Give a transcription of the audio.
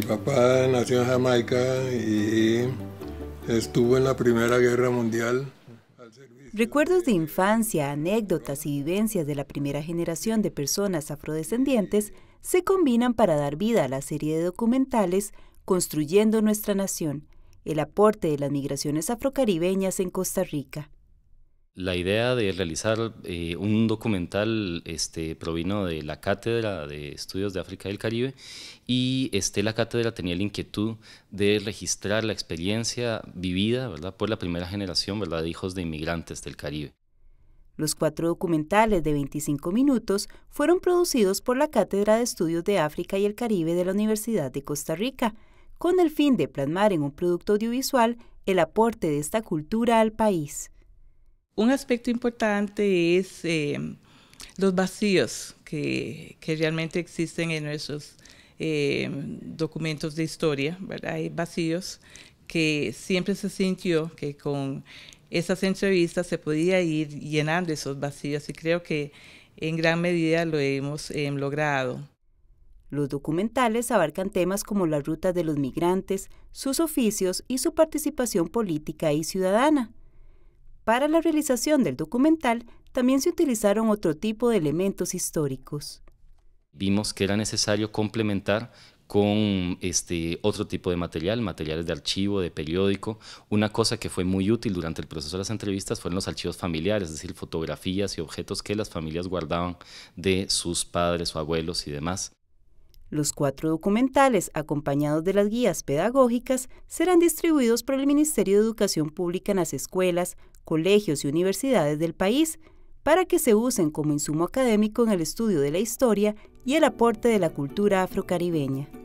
mi papá nació en Jamaica y estuvo en la Primera Guerra Mundial. Recuerdos de infancia, anécdotas y vivencias de la primera generación de personas afrodescendientes se combinan para dar vida a la serie de documentales Construyendo nuestra nación, el aporte de las migraciones afrocaribeñas en Costa Rica. La idea de realizar eh, un documental este, provino de la Cátedra de Estudios de África y el Caribe y este, la cátedra tenía la inquietud de registrar la experiencia vivida por la primera generación ¿verdad? de hijos de inmigrantes del Caribe. Los cuatro documentales de 25 minutos fueron producidos por la Cátedra de Estudios de África y el Caribe de la Universidad de Costa Rica, con el fin de plasmar en un producto audiovisual el aporte de esta cultura al país. Un aspecto importante es em, los vacíos que, realmente existen en nuestros em, documentos de historia, Hay vacíos que siempre se sintió que con esas entrevistas se podía ir llenando esos vacíos y creo que en gran medida lo hemos em, logrado. Los documentales abarcan temas como la ruta de los migrantes, sus oficios y su participación política y ciudadana. Para la realización del documental también se utilizaron otro tipo de elementos históricos. Vimos que era necesario complementar con este otro tipo de material, materiales de archivo, de periódico. Una cosa que fue muy útil durante el proceso de las entrevistas fueron los archivos familiares, es decir, fotografías y objetos que las familias guardaban de sus padres o abuelos y demás. Los cuatro documentales, acompañados de las guías pedagógicas, serán distribuidos por el Ministerio de Educación Pública en las escuelas, colegios y universidades del país, para que se usen como insumo académico en el estudio de la historia y el aporte de la cultura afrocaribeña.